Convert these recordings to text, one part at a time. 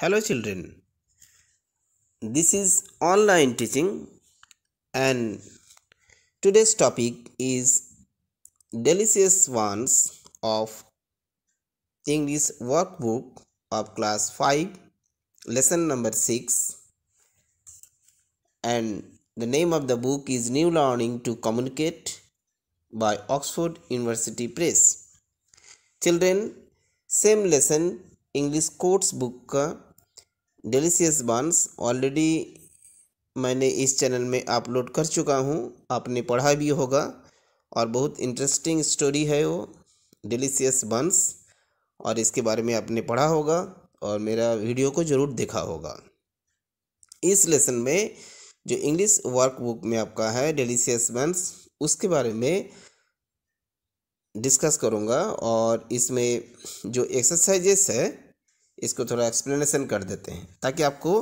Hello children, this is online teaching and today's topic is delicious ones of English workbook of class 5 lesson number 6 and the name of the book is New Learning to Communicate by Oxford University Press. Children, same lesson English course book uh, delicious buns already मैंने इस channel में upload कर चुका हूँ आपने पढ़ा भी होगा और बहुत इंटरेस्टिंग स्टोरी है वो डिलीशियस बंस और इसके बारे में आपने पढ़ा होगा और मेरा वीडियो को ज़रूर देखा होगा इस लेसन में जो इंग्लिश वर्कबुक में आपका है डिलीशियस बंस उसके बारे में डिस्कस करूँगा और इसमें जो एक्सरसाइजेस है इसको थोड़ा एक्सप्लेनेशन कर देते हैं ताकि आपको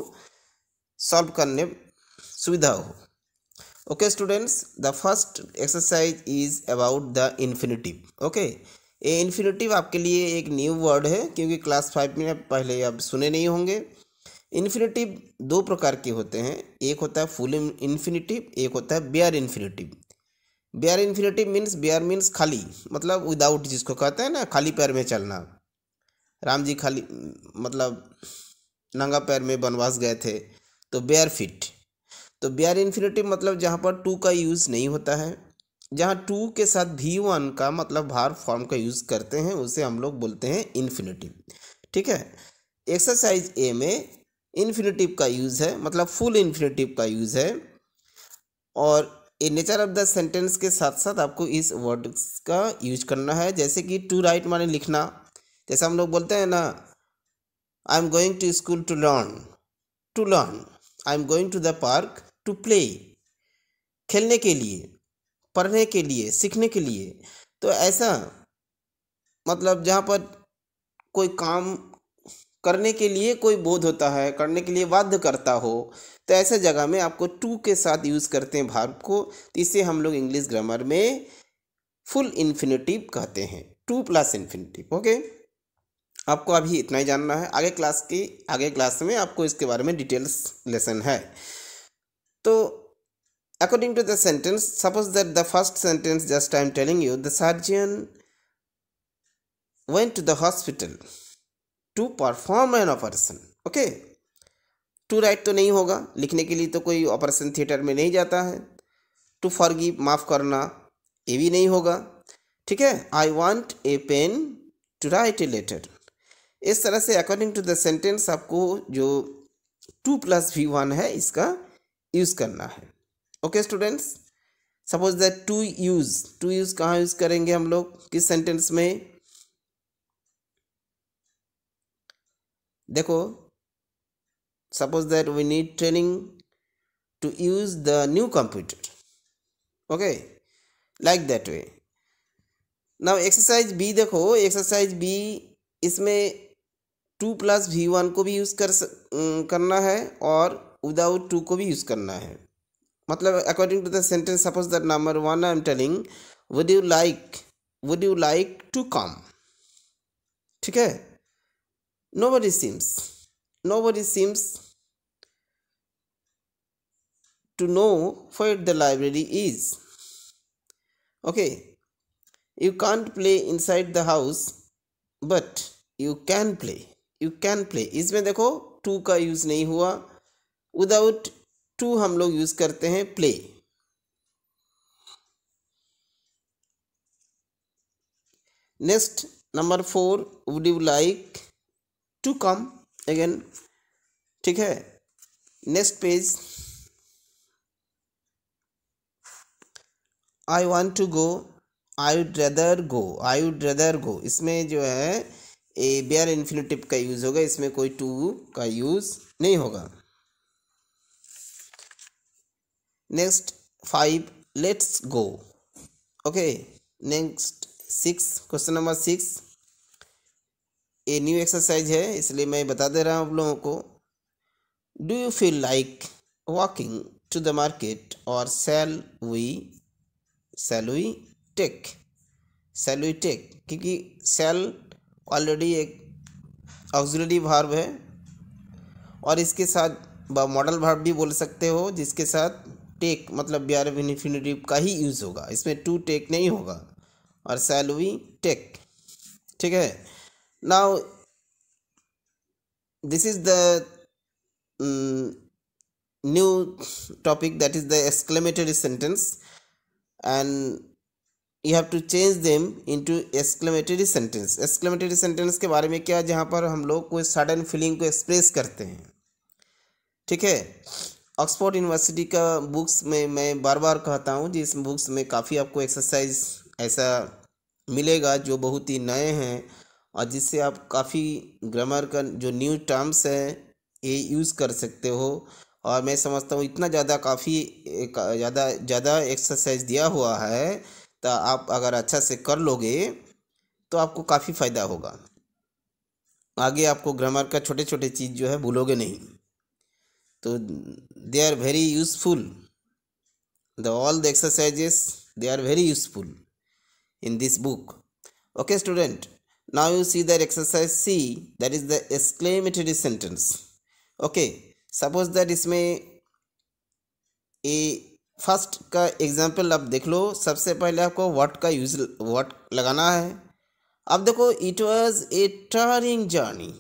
सॉल्व करने सुविधा हो okay students the first exercise is about the infinitive okay ये इन्फिनेटिव आपके लिए एक न्यू वर्ड है क्योंकि क्लास फाइव में पहले आप सुने नहीं होंगे इन्फिनेटिव दो प्रकार के होते हैं एक होता है फुल इन्फिनेटिव एक होता है bare infinitive bare infinitive means bare means खाली मतलब विदाउट जिसको कहते हैं ना खाली पैर में चलना राम जी खाली मतलब नंगा पैर में वनवास गए थे तो बेयर फिट तो बेयर इन्फिनेटिव मतलब जहाँ पर टू का यूज़ नहीं होता है जहाँ टू के साथ भी वन का मतलब भार फॉर्म का यूज़ करते हैं उसे हम लोग बोलते हैं इन्फिनेटिव ठीक है एक्सरसाइज ए में इन्फिनेटिव का यूज़ है मतलब फुल इन्फिनेटिव का यूज़ है और a nature of the sentence के साथ साथ आपको इस वर्ड का यूज करना है जैसे कि टू राइट माने लिखना जैसे हम लोग बोलते हैं ना I am going to school to learn to learn I am going to the park to play खेलने के लिए पढ़ने के लिए सीखने के लिए तो ऐसा मतलब जहाँ पर कोई काम करने के लिए कोई बोध होता है करने के लिए वाद्य करता हो तो ऐसे जगह में आपको टू के साथ यूज़ करते हैं भार्ब को तो इसे हम लोग इंग्लिश ग्रामर में फुल इन्फिनेटिव कहते हैं टू प्लस इन्फिनेटिव ओके आपको अभी इतना ही जानना है आगे क्लास की आगे क्लास में आपको इसके बारे में डिटेल्स लेसन है तो according to the sentence suppose that the first sentence just I am telling you the surgeon went to the hospital to perform an operation okay to write तो नहीं होगा लिखने के लिए तो कोई ऑपरेशन थिएटर में नहीं जाता है टू फॉरगिव माफ करना ये भी नहीं होगा ठीक है I want a pen to write a letter इस तरह से अकॉर्डिंग टू द सेंटेंस आपको जो टू प्लस वी वन है इसका यूज़ करना है okay students suppose that to use to use कहाँ यूज़ करेंगे हम लोग किस सेंटेंस में देखो suppose that we need training to use the new computer okay like that way now exercise B देखो एक्सरसाइज बी इसमें टू प्लस वी वन को भी यूज़ कर करना है और विदाउट टू को भी यूज़ करना है मतलब according to the sentence suppose that number one I am telling would you like would you like to come ठीक है nobody seems nobody seems to know where library is okay you you play inside the house but you can play you can play इसमें देखो to का use नहीं हुआ without to हम लोग use करते हैं play next number four would you like to come again ठीक है next page I want to go I would rather go I would rather go इसमें जो है ए बेयर इन्फिनेटिव का यूज़ होगा इसमें कोई टू का यूज़ नहीं होगा next five let's go okay next six question number six ये न्यू एक्सरसाइज है इसलिए मैं बता दे रहा हूँ आप लोगों को do you feel like walking to the market और shall we shall we take shall we take क्योंकि सेल ऑलरेडी एक ऑक्जिलरी भार्व है और इसके साथ मॉडल भार्ब भी बोल सकते हो जिसके साथ टेक मतलब बिहार इन्फिनेटिव का ही यूज़ होगा इसमें टू टेक नहीं होगा और सैलवी टेक ठीक है now this is the new topic that is the exclamatory sentence and you have to change them into exclamatory sentence exclamatory sentence के बारे में क्या जहाँ पर हम लोग कोई सडन फीलिंग को एक्सप्रेस करते हैं ठीक है ऑक्सफोर्ड यूनिवर्सिटी का बुक्स में मैं बार बार कहता हूँ जिस बुक्स में काफ़ी आपको एक्सरसाइज ऐसा मिलेगा जो बहुत ही नए हैं और जिससे आप काफ़ी ग्रामर का जो न्यू टर्म्स है ये यूज़ कर सकते हो और मैं समझता हूँ इतना ज़्यादा काफ़ी ज़्यादा ज़्यादा एक्सरसाइज दिया हुआ है तो आप अगर अच्छा से कर लोगे तो आपको काफ़ी फ़ायदा होगा आगे आपको ग्रामर का छोटे छोटे चीज़ जो है भूलोगे नहीं तो they are very useful the all the exercises they are very useful in this book okay student now you see that exercise see that is the exclamatory sentence okay suppose that इसमें a first का example आप देख लो सबसे पहले आपको what का use what लगाना है अब देखो it was a turning journey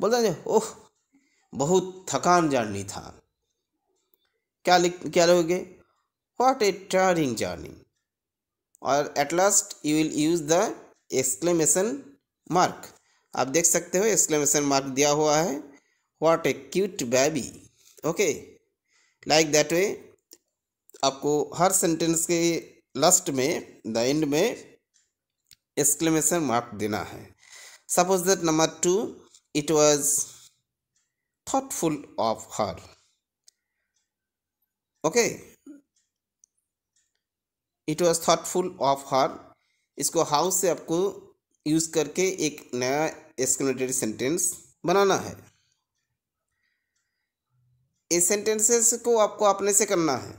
बोलता है ओह बहुत थकान जर्नी था क्या लिख क्या लोगे व्हाट ए टर्निंग जर्नी और at last you will use the exclamation mark आप देख सकते हो एक्सक्लेमेशन मार्क दिया हुआ है what a cute baby okay like that way आपको हर सेंटेंस के लास्ट में द एंड में एक्सक्लेमेशन मार्क देना है suppose that number two it was thoughtful of her okay it was thoughtful of her इसको हाउस से आपको यूज़ करके एक नया एक्सक्लेमेटरी सेंटेंस बनाना है ये सेंटेंसेस को आपको अपने से करना है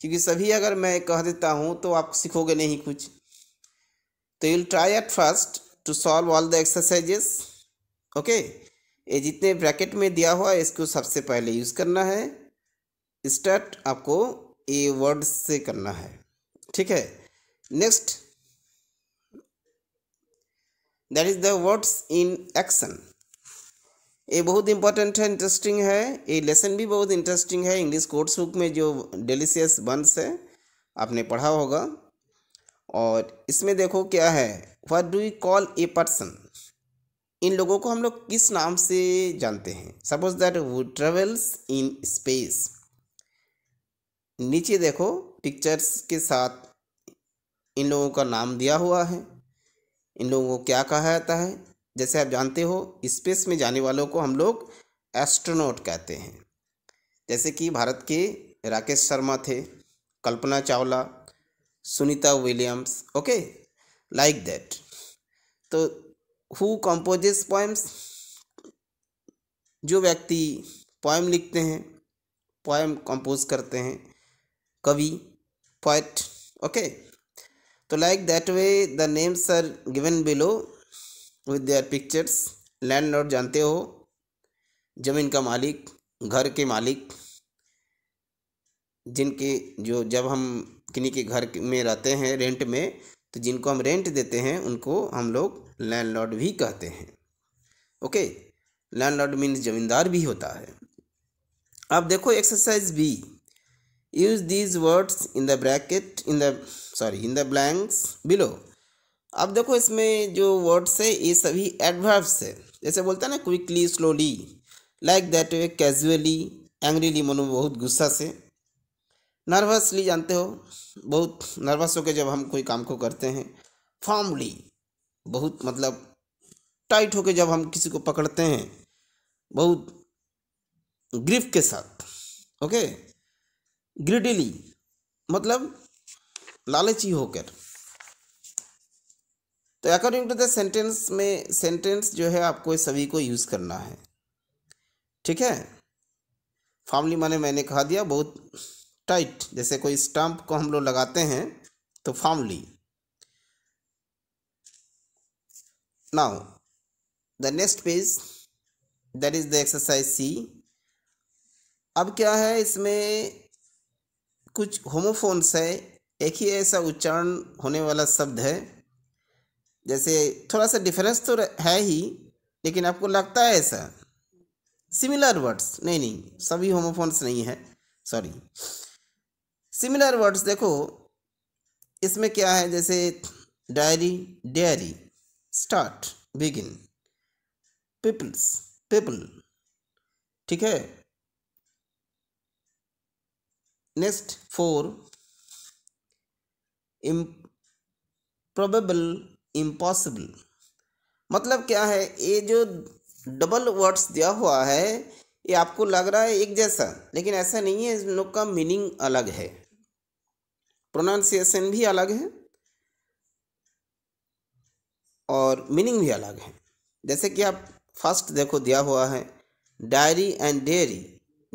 क्योंकि सभी अगर मैं कह देता हूँ तो आप सीखोगे नहीं कुछ तो you'll try at first to solve all the exercises okay ये जितने ब्रैकेट में दिया हुआ है इसको सबसे पहले यूज़ करना है स्टार्ट आपको ए वर्ड से करना है ठीक है next that is the words in action ये बहुत इंपॉर्टेंट है इंटरेस्टिंग है ये लेसन भी बहुत इंटरेस्टिंग है इंग्लिश कोर्स बुक में जो डेलीसियस बंस है आपने पढ़ा होगा और इसमें देखो क्या है what do you call a person in लोगों को हम लोग किस नाम से जानते हैं सपोज दैट वो ट्रेवल्स इन स्पेस नीचे देखो पिक्चर्स के साथ इन लोगों का नाम दिया हुआ है इन लोगों को क्या कहा जाता है जैसे आप जानते हो स्पेस में जाने वालों को हम लोग एस्ट्रोनॉट कहते हैं जैसे कि भारत के राकेश शर्मा थे Kalpana Chawla Sunita Williams okay like that तो हु कंपोजेस पोएम्स जो व्यक्ति पोएम लिखते हैं पोएम कंपोज करते हैं कवि पोएट ओके तो like that way the names are given below with their pictures landlord जानते हो ज़मीन का मालिक घर के मालिक जिनके जो जब हम किन्हीं के घर में रहते हैं रेंट में तो जिनको हम रेंट देते हैं उनको हम लोग लैंडलॉर्ड भी कहते हैं ओके लैंडलॉर्ड मीन्स जमींदार भी होता है अब देखो exercise B use these words in the bracket in the sorry in the blanks below अब देखो इसमें जो वर्ड्स है ये सभी एडवर्ब्स है जैसे बोलते हैं ना quickly slowly like that way casually angrily मनो बहुत गुस्सा से नर्वसली जानते हो बहुत नर्वस होकर जब हम कोई काम को करते हैं फॉर्मली बहुत मतलब टाइट होकर जब हम किसी को पकड़ते हैं बहुत ग्रिफ के साथ ओके ग्रिडिली मतलब लालची होकर तो अकॉर्डिंग टू द सेंटेंस में सेंटेंस जो है आपको सभी को यूज़ करना है ठीक है फॉर्मली माने मैंने कहा दिया बहुत टाइट जैसे कोई स्टाम्प को हम लोग लगाते हैं तो formally now the next page that is the exercise C अब क्या है इसमें कुछ होमोफोन्स है एक ही ऐसा उच्चारण होने वाला शब्द है जैसे थोड़ा सा डिफरेंस तो है ही लेकिन आपको लगता है ऐसा सिमिलर वर्ड्स नहीं नहीं सभी होमोफोन्स नहीं है सॉरी सिमिलर वर्ड्स देखो इसमें क्या है जैसे diary dairy start begin peoples people ठीक है next four improbable impossible मतलब क्या है ये जो डबल वर्ड्स दिया हुआ है ये आपको लग रहा है एक जैसा लेकिन ऐसा नहीं है इन लोग का मीनिंग अलग है प्रोनाउंसिएशन भी अलग है और मीनिंग भी अलग है जैसे कि आप फर्स्ट देखो दिया हुआ है diary and dairy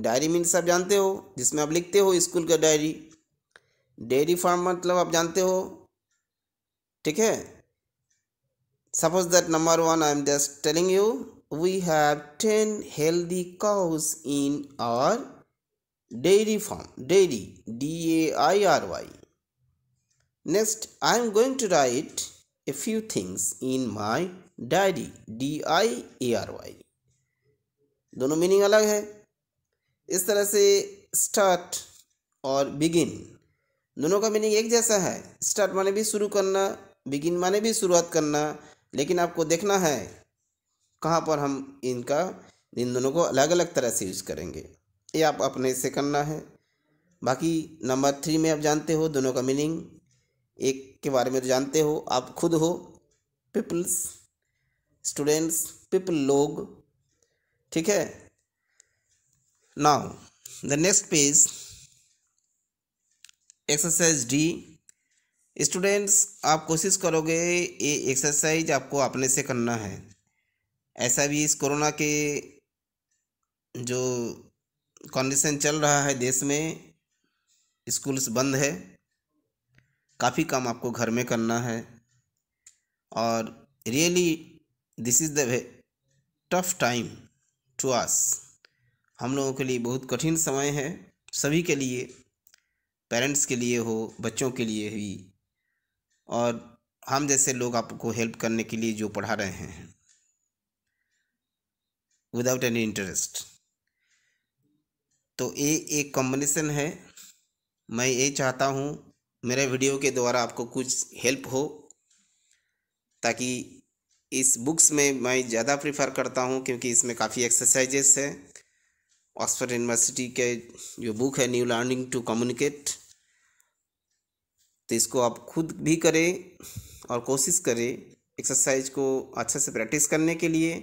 diary means आप जानते हो जिसमें आप लिखते हो स्कूल का डायरी डेयरी फार्म मतलब आप जानते हो ठीक है suppose that number one i am just telling you we have 10 healthy cows in our dairy farm dairy d a i r y next i am going to write a few things in my diary d i a r y dono meaning alag hai is tarah se start और begin दोनों का meaning एक जैसा है start माने भी शुरू करना बिगिन माने भी शुरुआत करना लेकिन आपको देखना है कहाँ पर हम इनका इन दोनों को अलग अलग तरह से यूज़ करेंगे ये आप अपने से करना है बाकी नंबर थ्री में आप जानते हो दोनों का मीनिंग एक के बारे में तो जानते हो आप खुद हो पीपल्स स्टूडेंट्स पीपल लोग ठीक है now the next page exercise D students आप कोशिश करोगे ये एक्सरसाइज आपको अपने से करना है ऐसा भी इस कोरोना के जो कंडीशन चल रहा है देश में स्कूल्स बंद है काफ़ी काम आपको घर में करना है और really this is the tough time to us हम लोगों के लिए बहुत कठिन समय है सभी के लिए पेरेंट्स के लिए हो बच्चों के लिए भी और हम जैसे लोग आपको हेल्प करने के लिए जो पढ़ा रहे हैं विदाउट एनी इंटरेस्ट तो ये एक कॉम्बिनेशन है मैं ये चाहता हूँ मेरे वीडियो के द्वारा आपको कुछ हेल्प हो ताकि इस बुक्स में मैं ज़्यादा प्रीफर करता हूँ क्योंकि इसमें काफ़ी एक्सरसाइजेस है ऑक्सफर्ड यूनिवर्सिटी के जो बुक है न्यू लर्निंग टू कम्युनिकेट तो इसको आप खुद भी करें और कोशिश करें एक्सरसाइज को अच्छे से प्रैक्टिस करने के लिए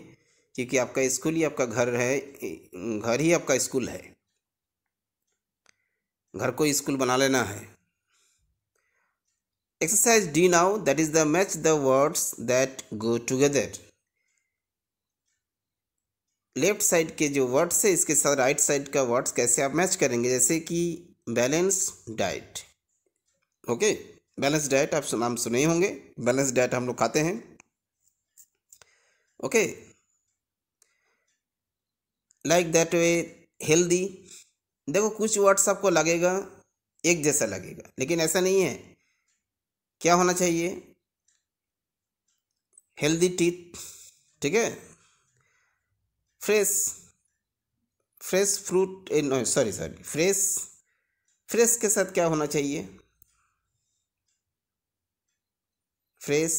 क्योंकि आपका स्कूल ही आपका घर है घर ही आपका स्कूल है घर को स्कूल बना लेना है exercise D now that is the match the words that go together left side के जो वर्ड्स है इसके साथ राइट right साइड का वर्ड्स कैसे आप मैच करेंगे जैसे कि balance diet okay balance diet आप नाम सुने ही होंगे बैलेंस डाइट हम लोग खाते हैं okay like that way healthy देखो कुछ वर्ड्स आपको लगेगा एक जैसा लगेगा लेकिन ऐसा नहीं है क्या होना चाहिए हेल्दी टीथ ठीक है fresh fresh fruit sorry sorry fresh fresh के साथ क्या होना चाहिए fresh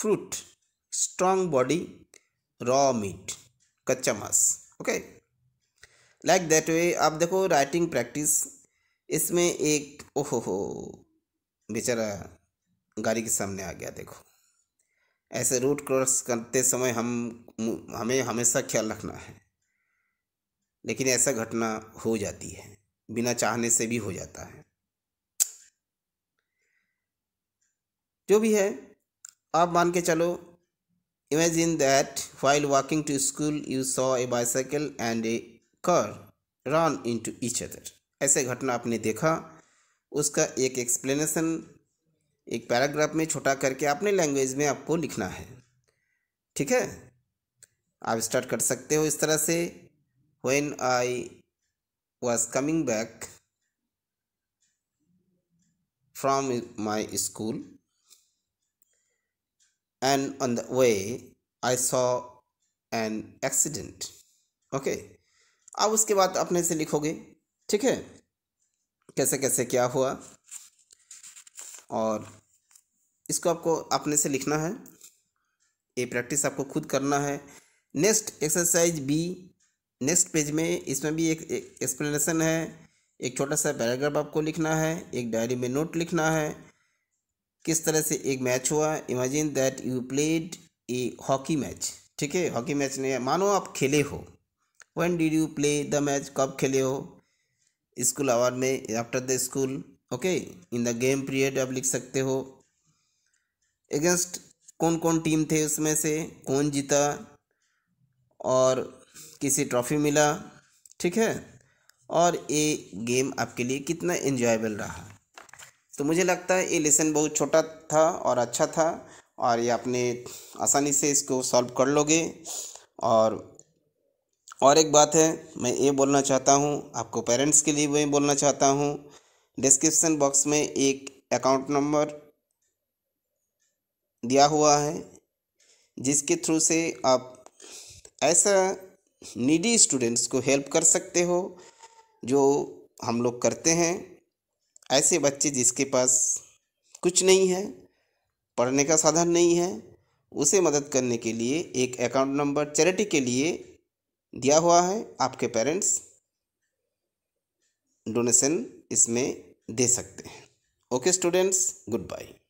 fruit strong body raw meat कच्चा मांस ओके लाइक दैट वे आप देखो राइटिंग प्रैक्टिस इसमें एक ओहो हो बेचारा गाड़ी के सामने आ गया देखो ऐसे रूट क्रॉस करते समय हम हमें हमेशा ख्याल रखना है लेकिन ऐसा घटना हो जाती है बिना चाहने से भी हो जाता है जो भी है आप मान के चलो imagine that while walking to school you saw a bicycle and a car run into each other ऐसे घटना आपने देखा उसका एक एक्सप्लेनेशन एक पैराग्राफ में छोटा करके अपने लैंग्वेज में आपको लिखना है ठीक है आप स्टार्ट कर सकते हो इस तरह से when I was coming back from my school and on the way I saw an accident okay अब उसके बाद अपने से लिखोगे ठीक है कैसे कैसे क्या हुआ और इसको आपको अपने से लिखना है ये प्रैक्टिस आपको खुद करना है next exercise B next page में इसमें भी एक एक्सप्लेनेशन है एक छोटा सा पैराग्राफ आपको लिखना है एक डायरी में नोट लिखना है किस तरह से एक मैच हुआ imagine that you played a hockey match ठीक है हॉकी मैच है मानो आप खेले हो when did you play the match कब खेले हो स्कूल आवर में after the school okay in the game period आप लिख सकते हो अगेंस्ट कौन कौन टीम थे उसमें से कौन जीता और किसी ट्रॉफी मिला ठीक है और ये गेम आपके लिए कितना इन्जॉयबल रहा तो मुझे लगता है ये लेसन बहुत छोटा था और अच्छा था और ये आपने आसानी से इसको सॉल्व कर लोगे और और एक बात है मैं ये बोलना चाहता हूँ आपको पेरेंट्स के लिए भी बोलना चाहता हूँ डिस्क्रिप्सन बॉक्स में एक अकाउंट नंबर दिया हुआ है जिसके थ्रू से आप ऐसा नीडी स्टूडेंट्स को हेल्प कर सकते हो जो हम लोग करते हैं ऐसे बच्चे जिसके पास कुछ नहीं है पढ़ने का साधन नहीं है उसे मदद करने के लिए एक अकाउंट नंबर चैरिटी के लिए दिया हुआ है आपके पेरेंट्स डोनेशन इसमें दे सकते हैं ओके स्टूडेंट्स गुड बाय